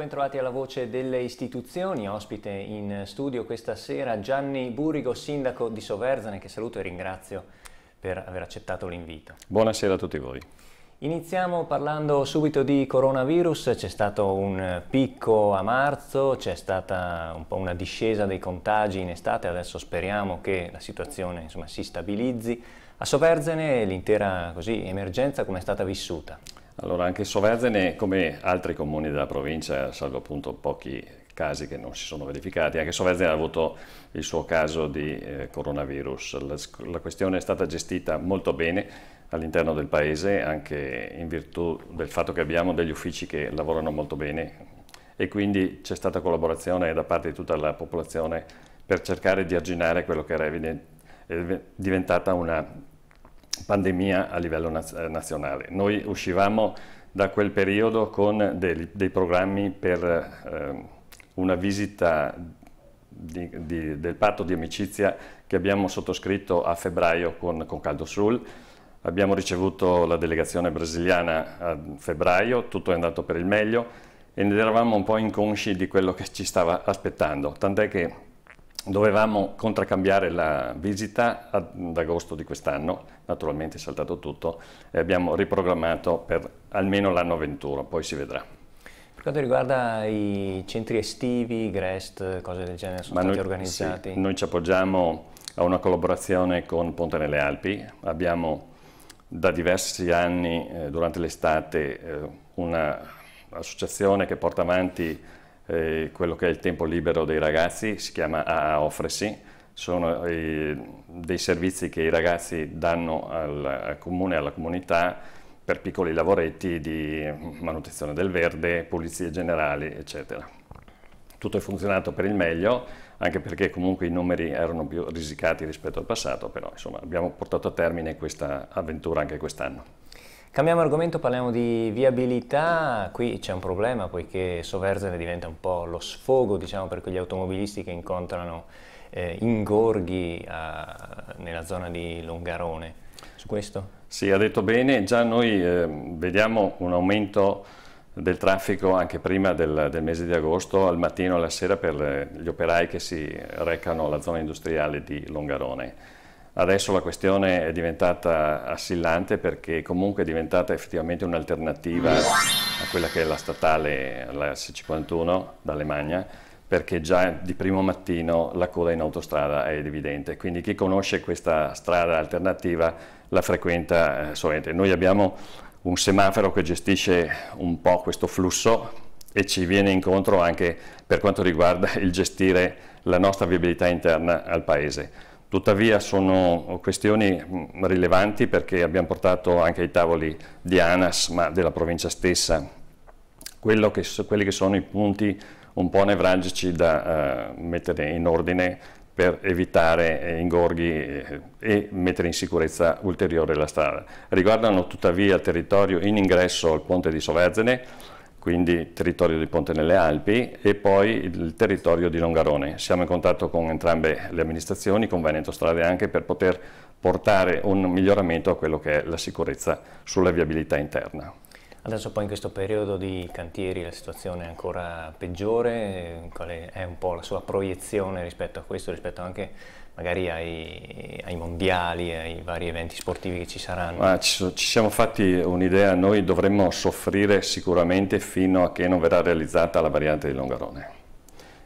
bentrovati alla voce delle istituzioni, ospite in studio questa sera Gianni Burigo, sindaco di Soverzane, che saluto e ringrazio per aver accettato l'invito. Buonasera a tutti voi. Iniziamo parlando subito di coronavirus, c'è stato un picco a marzo, c'è stata un po' una discesa dei contagi in estate, adesso speriamo che la situazione insomma, si stabilizzi. A Soverzene l'intera emergenza come è stata vissuta? Allora, anche Soverzene, come altri comuni della provincia, salvo appunto pochi casi che non si sono verificati, anche Soverzene ha avuto il suo caso di eh, coronavirus. La, la, questione è stata gestita molto bene all'interno del paese, anche in virtù del fatto che abbiamo degli uffici che lavorano molto bene e quindi c'è stata collaborazione da parte di tutta la popolazione per cercare di arginare quello che era eh, diventata una pandemia a livello naz eh, nazionale. Noi uscivamo da quel periodo con dei, dei programmi per eh, una visita di, di, del patto di amicizia che abbiamo sottoscritto a febbraio con, con Caldo Sul. Abbiamo ricevuto la delegazione brasiliana a febbraio, tutto è andato per il meglio e ne eravamo un po' inconsci di quello che ci stava aspettando, tant'è che dovevamo contraccambiare la visita ad agosto di quest'anno, naturalmente è saltato tutto e abbiamo riprogrammato per almeno l'anno 21, poi si vedrà. Per quanto riguarda i centri estivi, Grest, cose del genere, sono Ma stati noi, organizzati? Sì, noi ci appoggiamo a una collaborazione con Ponte nelle Alpi, abbiamo da diversi anni eh, durante l'estate eh, un'associazione che porta avanti eh, quello che è il tempo libero dei ragazzi, si chiama AA Offresi, sono eh, dei servizi che i ragazzi danno al, al comune e alla comunità per piccoli lavoretti di manutenzione del verde, pulizie generali, eccetera. Tutto è funzionato per il meglio, anche perché comunque i numeri erano più risicati rispetto al passato, però insomma, abbiamo portato a termine questa avventura anche quest'anno. Cambiamo argomento, parliamo di viabilità, qui c'è un problema poiché Soverzene diventa un po' lo sfogo diciamo, per quegli automobilisti che incontrano eh, ingorghi a, nella zona di Longarone. Su questo? Sì, ha detto bene, già noi eh, vediamo un aumento del traffico anche prima del, del mese di agosto, al mattino e alla sera per gli operai che si recano alla zona industriale di Longarone Adesso la questione è diventata assillante perché comunque è diventata effettivamente un'alternativa a quella che è la statale, la S51 d'Alemagna, perché già di primo mattino la coda in autostrada è evidente, quindi chi conosce questa strada alternativa la frequenta eh, sovente. Noi abbiamo un semaforo che gestisce un po' questo flusso e ci viene incontro anche per quanto riguarda il gestire la nostra viabilità interna al paese. Tuttavia sono questioni mm, rilevanti perché abbiamo portato anche ai tavoli di ANAS, ma della provincia stessa, che, quelli che sono i punti un po' nevralgici da uh, mettere in ordine per evitare eh, ingorghi eh, e mettere in sicurezza ulteriore la strada. Riguardano tuttavia il territorio in ingresso al ponte di Soverzene, quindi territorio di Ponte nelle Alpi e poi il territorio di Longarone. Siamo in contatto con entrambe le amministrazioni, con Veneto Strade anche, per poter portare un miglioramento a quello che è la sicurezza sulla viabilità interna. Adesso poi in questo periodo di cantieri la situazione è ancora peggiore, qual è un po' la sua proiezione rispetto a questo, rispetto anche magari ai, ai, mondiali, ai vari eventi sportivi che ci saranno. Ma ci, ci, siamo fatti un'idea, noi dovremmo soffrire sicuramente fino a che non verrà realizzata la variante di Longarone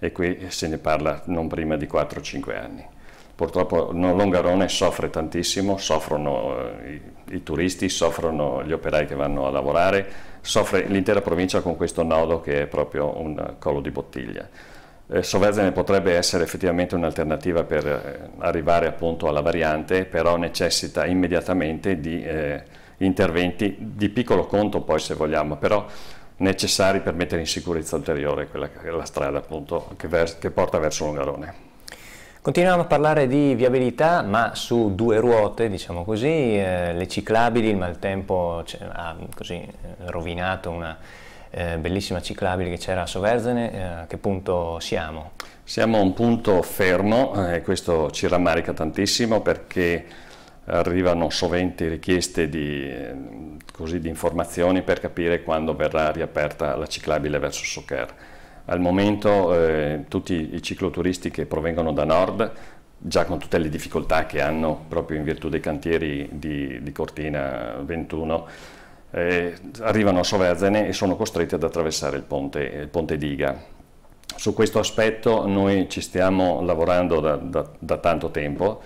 e qui se ne parla non prima di 4-5 anni. Purtroppo no, Longarone soffre tantissimo, soffrono eh, i, i turisti, soffrono gli operai che vanno a lavorare, soffre l'intera provincia con questo nodo che è proprio un collo di bottiglia. Eh, Soverzene potrebbe essere effettivamente un'alternativa per eh, arrivare appunto alla variante, però necessita immediatamente di eh, interventi di piccolo conto poi se vogliamo, però necessari per mettere in sicurezza ulteriore quella, la strada appunto che, che porta verso Longarone. Continuiamo a parlare di viabilità, ma su due ruote, diciamo così, eh, le ciclabili, il maltempo cioè, ha così, eh, rovinato una eh, bellissima ciclabile che c'era a Soverzene, eh, a che punto siamo? Siamo a un punto fermo, eh, questo ci rammarica tantissimo perché arrivano sovente richieste di, eh, così, di, informazioni per capire quando verrà riaperta la ciclabile verso Soccer. Al momento eh, tutti i cicloturisti che provengono da nord già con tutte le difficoltà che hanno proprio in virtù dei cantieri di, di Cortina 21 eh, arrivano a Soverzene e sono costretti ad attraversare il ponte, eh, il ponte Diga. Su questo aspetto noi ci stiamo lavorando da, da, da tanto tempo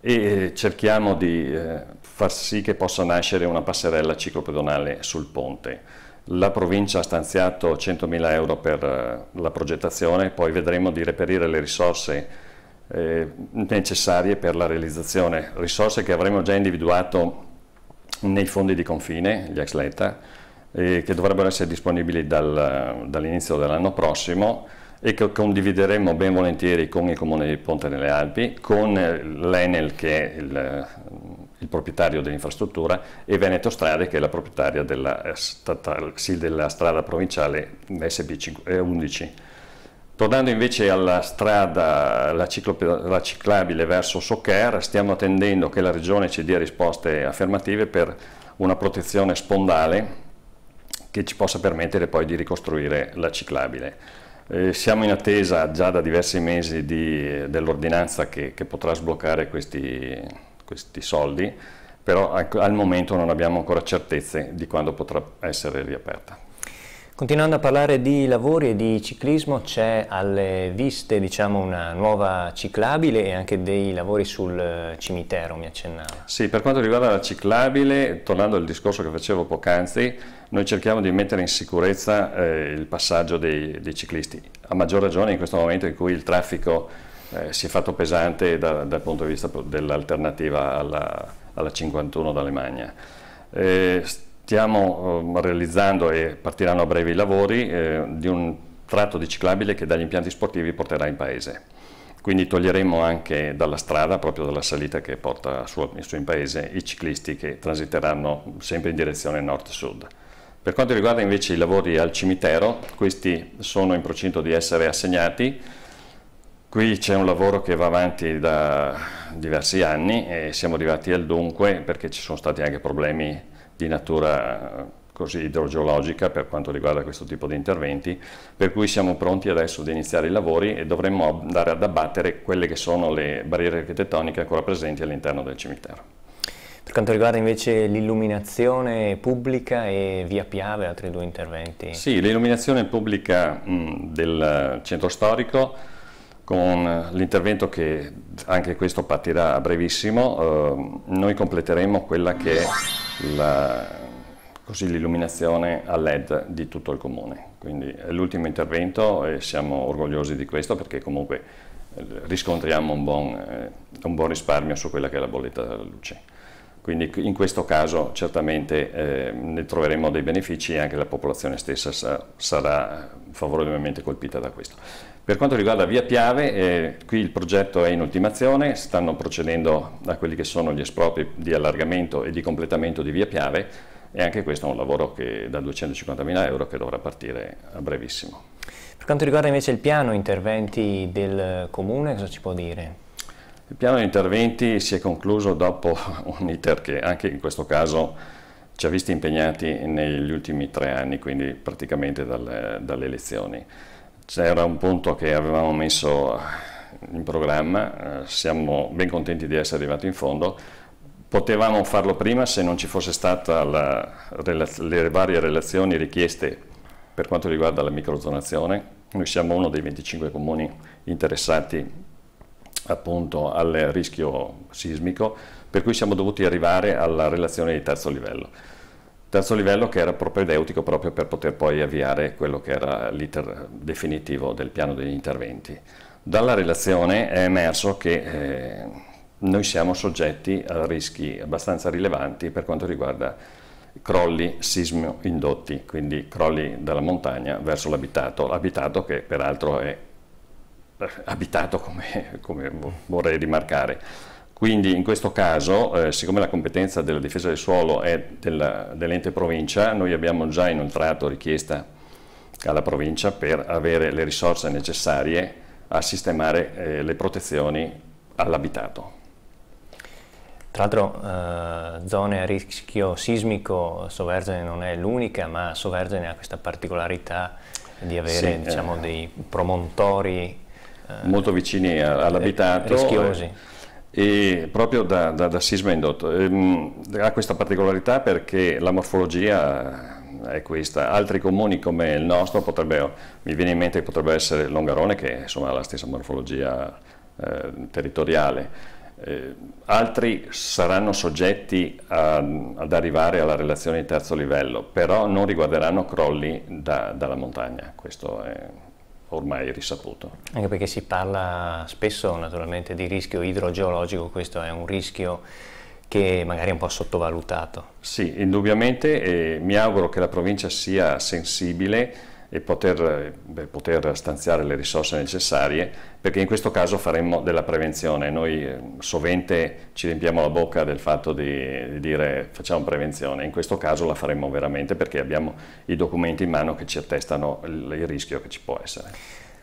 e eh, cerchiamo di eh, far sì che possa nascere una passerella ciclopedonale sul ponte. La provincia ha stanziato 100.000 euro per eh, la progettazione, poi vedremo di reperire le risorse eh, necessarie per la realizzazione, risorse che avremo già individuato nei fondi di confine, gli ex letta, eh, che dovrebbero essere disponibili dal, dall'inizio dell'anno prossimo e che condivideremo ben volentieri con il Comune di Ponte delle Alpi, con l'Enel che è il, il proprietario dell'infrastruttura e Veneto Strade che è la proprietaria della, eh, statale, sì, della strada provinciale sb 11 Tornando invece alla strada, la, la ciclabile verso Soccer, stiamo attendendo che la Regione ci dia risposte affermative per una protezione spondale che ci possa permettere poi di ricostruire la ciclabile. Eh, siamo in attesa già da diversi mesi dell'ordinanza che, che, potrà sbloccare questi, questi soldi, però al momento non abbiamo ancora certezze di quando potrà essere riaperta. Continuando a parlare di lavori e di ciclismo, c'è alle viste diciamo, una nuova ciclabile e anche dei lavori sul eh, cimitero, mi accennava. Sì, per quanto riguarda la ciclabile, tornando al discorso che facevo poc'anzi, noi cerchiamo di mettere in sicurezza eh, il passaggio dei, dei, ciclisti, a maggior ragione in questo momento in cui il traffico eh, si è fatto pesante da, dal punto di vista dell'alternativa alla, alla 51 d'Alemagna. Eh, Stiamo eh, realizzando e partiranno a breve i lavori eh, di un tratto di ciclabile che dagli impianti sportivi porterà in paese. Quindi toglieremo anche dalla strada, proprio dalla salita che porta su, su in paese, i ciclisti che transiteranno sempre in direzione nord-sud. Per quanto riguarda invece i lavori al cimitero, questi sono in procinto di essere assegnati. Qui c'è un lavoro che va avanti da diversi anni e siamo arrivati al dunque perché ci sono stati anche problemi di natura eh, così idrogeologica per quanto riguarda questo tipo di interventi, per cui siamo pronti adesso ad iniziare i lavori e dovremmo andare ad abbattere quelle che sono le barriere architettoniche ancora presenti all'interno del cimitero. Per quanto riguarda invece l'illuminazione pubblica e via Piave, altri due interventi. Sì, l'illuminazione pubblica mh, del centro storico con l'intervento che anche questo partirà a brevissimo, eh, noi completeremo quella che è l'illuminazione a LED di tutto il comune. Quindi è l'ultimo intervento e siamo orgogliosi di questo perché comunque riscontriamo un buon, eh, un buon risparmio su quella che è la bolletta della luce. Quindi in questo caso certamente eh, ne troveremo dei benefici e anche la popolazione stessa sa, sarà favorevolmente colpita da questo. Per quanto riguarda Via Piave, eh, qui il progetto è in ultimazione, stanno procedendo a quelli che sono gli espropri di allargamento e di completamento di Via Piave e anche questo è un lavoro che, da 250.000 euro che dovrà partire a brevissimo. Per quanto riguarda invece il piano interventi del comune, cosa ci può dire? Il piano di interventi si è concluso dopo un iter che anche in questo caso ci ha visti impegnati negli ultimi tre anni, quindi praticamente dalle, dalle elezioni. C'era un punto che avevamo messo in programma, eh, siamo ben contenti di essere arrivati in fondo, potevamo farlo prima se non ci fosse stata la, le varie relazioni richieste per quanto riguarda la microzonazione, noi siamo uno dei 25 comuni interessati appunto al rischio sismico, per cui siamo dovuti arrivare alla relazione di terzo livello. Terzo livello che era propedeutico proprio per poter poi avviare quello che era l'iter definitivo del piano degli interventi. Dalla relazione è emerso che eh, noi siamo soggetti a rischi abbastanza rilevanti per quanto riguarda crolli sismo indotti, quindi crolli dalla montagna verso l'abitato, l'abitato che peraltro è abitato come, come vorrei rimarcare. Quindi in questo caso, eh, siccome la competenza della difesa del suolo è dell'ente provincia, noi abbiamo già inoltrato richiesta alla provincia per avere le risorse necessarie a sistemare eh, le protezioni all'abitato. Tra l'altro eh, zone a rischio sismico, Sovergine non è l'unica, ma Sovergine ha questa particolarità di avere sì, diciamo, eh. dei promontori eh, molto vicini all'abitato. Rischiosi. E proprio da, da, da sisma indotto. Ehm, ha questa particolarità perché la morfologia è questa. Altri comuni come il nostro potrebbero, mi viene in mente che potrebbe essere Longarone che insomma, ha la stessa morfologia eh, territoriale. Eh, altri saranno soggetti a, ad arrivare alla relazione di terzo livello, però non riguarderanno crolli da, dalla montagna, questo è ormai risaputo. Anche perché si parla spesso naturalmente di rischio idrogeologico, questo è un rischio che magari è un po' sottovalutato. Sì, indubbiamente eh, mi auguro che la provincia sia sensibile e poter, beh, poter, stanziare le risorse necessarie, perché in questo caso faremmo della prevenzione. Noi eh, sovente ci riempiamo la bocca del fatto di, di dire facciamo prevenzione, in questo caso la faremmo veramente perché abbiamo i documenti in mano che ci attestano il, il rischio che ci può essere.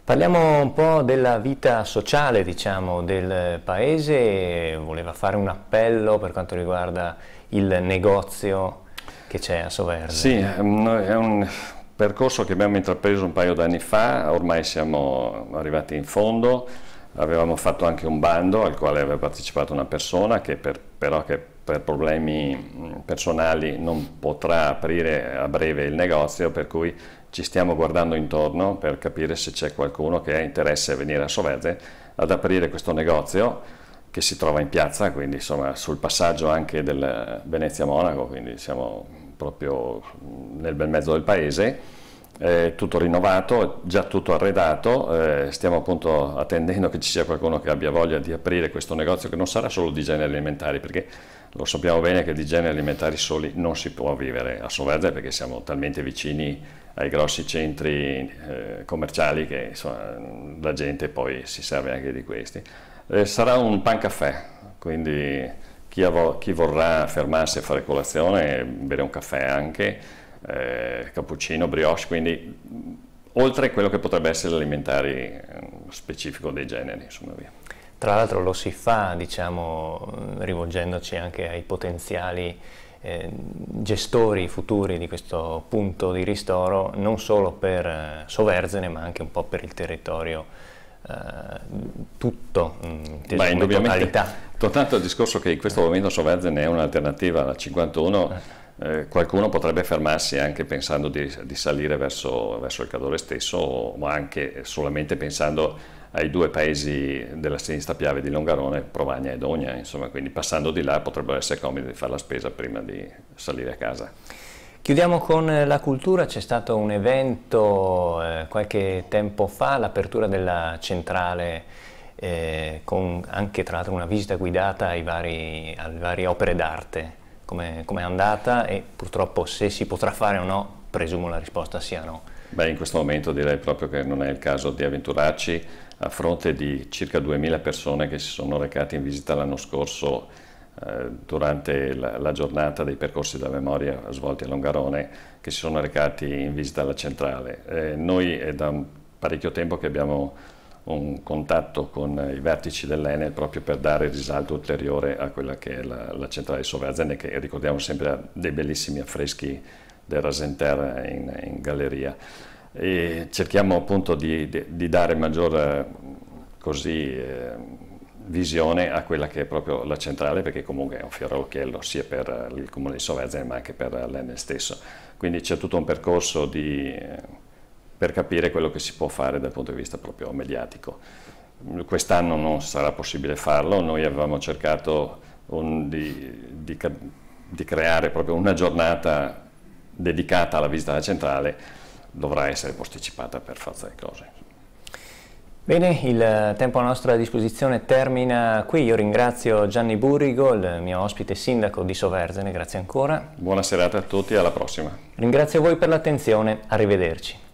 Parliamo un po' della vita sociale diciamo, del paese, voleva fare un appello per quanto riguarda il negozio che c'è a Soverse. Sì, ehm, è un, Percorso che abbiamo intrapreso un paio d'anni fa, ormai siamo arrivati in fondo, avevamo fatto anche un bando al quale aveva partecipato una persona che per, però che per problemi personali non potrà aprire a breve il negozio, per cui ci stiamo guardando intorno per capire se c'è qualcuno che ha interesse a venire a Sovese ad aprire questo negozio che si trova in piazza, quindi insomma sul passaggio anche del Venezia Monaco, quindi siamo proprio nel bel mezzo del paese, eh, tutto rinnovato, già tutto arredato, eh, stiamo appunto attendendo che ci sia qualcuno che abbia voglia di aprire questo negozio che non sarà solo di generi alimentari, perché lo sappiamo bene che di generi alimentari soli non si può vivere a Soverde perché siamo talmente vicini ai grossi centri eh, commerciali che insomma, la gente poi si serve anche di questi. Eh, sarà un pan caffè, quindi chi, av- chi vorrà fermarsi a fare colazione, bere un caffè anche, eh, cappuccino, brioche, quindi mm, oltre quello che potrebbe essere l'alimentare eh, specifico dei generi, insomma via. Tra l'altro lo si fa, diciamo, mm, rivolgendoci anche ai potenziali eh, gestori futuri di questo punto di ristoro, non solo per eh, Soverzene, ma anche un po' per il territorio eh, tutto, mm, Beh, indubbiamente, totalità. Tornando al discorso che in questo momento Soverzen è un'alternativa alla 51, eh. eh, qualcuno potrebbe fermarsi anche pensando di, di salire verso, verso, il Cadore stesso, ma anche solamente pensando ai due paesi della sinistra piave di Longarone, Provagna e Dogna, insomma, quindi passando di là potrebbero essere comodi di fare la spesa prima di salire a casa. Chiudiamo con eh, la cultura, c'è stato un evento eh, qualche tempo fa, l'apertura della centrale eh, con anche tra l'altro una visita guidata vari, alle varie opere d'arte, come è andata e purtroppo se si potrà fare o no, presumo la risposta sia no. Beh, in questo momento direi proprio che non è il caso di avventurarci, a fronte di circa 2.000 persone che si sono recate in visita l'anno scorso eh, durante la, giornata dei percorsi della memoria svolti a Longarone che si sono recati in visita alla centrale. Eh, noi è da parecchio tempo che abbiamo un contatto con i vertici dell'Enel proprio per dare risalto ulteriore a quella che è la, la centrale di Soverzene che ricordiamo sempre dei bellissimi affreschi del Rasenterra in, in, galleria. E cerchiamo appunto di, di, di dare maggior eh, così, eh, visione a quella che è proprio la centrale, perché comunque è un fiore all'occhiello sia per eh, il comune di Soverzene ma anche per eh, l'ENE stesso. Quindi c'è tutto un percorso di, eh, per capire quello che si può fare dal punto di vista proprio mediatico. Quest'anno non sarà possibile farlo, noi avevamo cercato un, di, di, di creare proprio una giornata dedicata alla visita della centrale, dovrà essere posticipata per forza di cose. Bene, il tempo a nostra disposizione termina qui. Io ringrazio Gianni Burrigo, il mio ospite sindaco di Soverzene, grazie ancora. Buona serata a tutti e alla prossima. Ringrazio voi per l'attenzione, arrivederci.